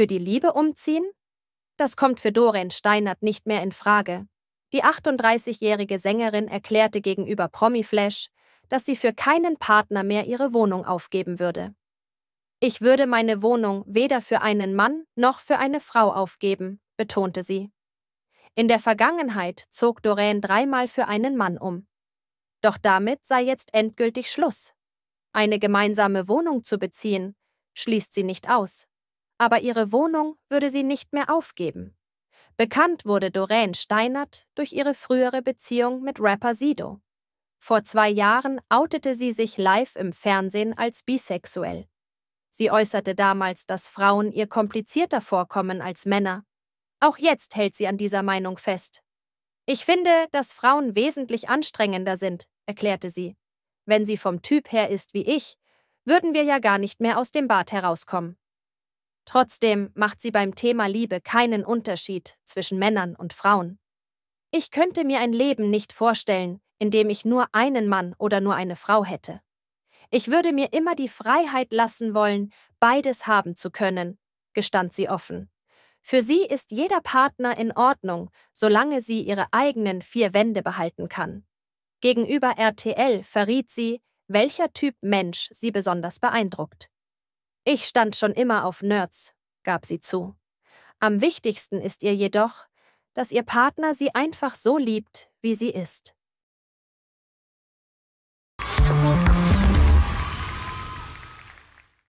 Für die Liebe umziehen? Das kommt für Doreen Steinert nicht mehr in Frage. Die 38-jährige Sängerin erklärte gegenüber Promiflash, dass sie für keinen Partner mehr ihre Wohnung aufgeben würde. Ich würde meine Wohnung weder für einen Mann noch für eine Frau aufgeben, betonte sie. In der Vergangenheit zog Doreen dreimal für einen Mann um. Doch damit sei jetzt endgültig Schluss. Eine gemeinsame Wohnung zu beziehen, schließt sie nicht aus aber ihre Wohnung würde sie nicht mehr aufgeben. Bekannt wurde Doreen Steinert durch ihre frühere Beziehung mit Rapper Sido. Vor zwei Jahren outete sie sich live im Fernsehen als bisexuell. Sie äußerte damals, dass Frauen ihr komplizierter vorkommen als Männer. Auch jetzt hält sie an dieser Meinung fest. Ich finde, dass Frauen wesentlich anstrengender sind, erklärte sie. Wenn sie vom Typ her ist wie ich, würden wir ja gar nicht mehr aus dem Bad herauskommen. Trotzdem macht sie beim Thema Liebe keinen Unterschied zwischen Männern und Frauen. Ich könnte mir ein Leben nicht vorstellen, in dem ich nur einen Mann oder nur eine Frau hätte. Ich würde mir immer die Freiheit lassen wollen, beides haben zu können, gestand sie offen. Für sie ist jeder Partner in Ordnung, solange sie ihre eigenen vier Wände behalten kann. Gegenüber RTL verriet sie, welcher Typ Mensch sie besonders beeindruckt. Ich stand schon immer auf Nerds, gab sie zu. Am wichtigsten ist ihr jedoch, dass ihr Partner sie einfach so liebt, wie sie ist.